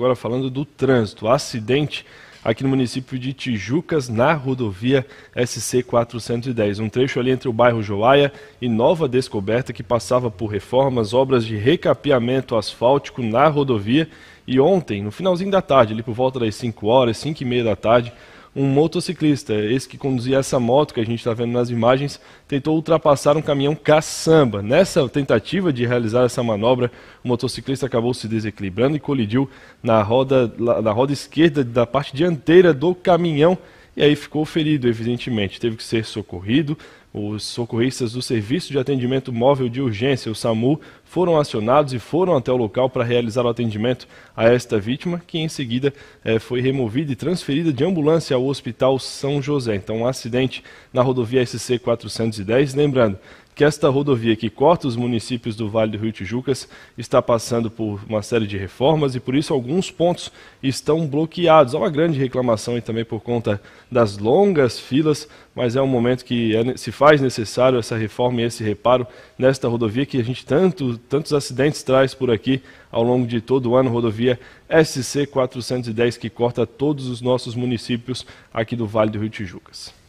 Agora falando do trânsito, acidente aqui no município de Tijucas, na rodovia SC410. Um trecho ali entre o bairro Joaia e Nova Descoberta, que passava por reformas, obras de recapeamento asfáltico na rodovia. E ontem, no finalzinho da tarde, ali por volta das 5 horas, 5 e meia da tarde, um motociclista, esse que conduzia essa moto que a gente está vendo nas imagens, tentou ultrapassar um caminhão caçamba. Nessa tentativa de realizar essa manobra, o motociclista acabou se desequilibrando e colidiu na roda, na roda esquerda da parte dianteira do caminhão e aí ficou ferido, evidentemente. Teve que ser socorrido, os socorristas do Serviço de Atendimento Móvel de Urgência, o SAMU, foram acionados e foram até o local para realizar o atendimento a esta vítima, que em seguida eh, foi removida e transferida de ambulância ao Hospital São José. Então, um acidente na rodovia SC 410. Lembrando que esta rodovia que corta os municípios do Vale do Rio Tijucas está passando por uma série de reformas e por isso alguns pontos estão bloqueados. Há é uma grande reclamação e também por conta das longas filas, mas é um momento que é, se faz faz necessário essa reforma e esse reparo nesta rodovia que a gente tanto, tantos acidentes traz por aqui ao longo de todo o ano, rodovia SC 410 que corta todos os nossos municípios aqui do Vale do Rio Tijucas.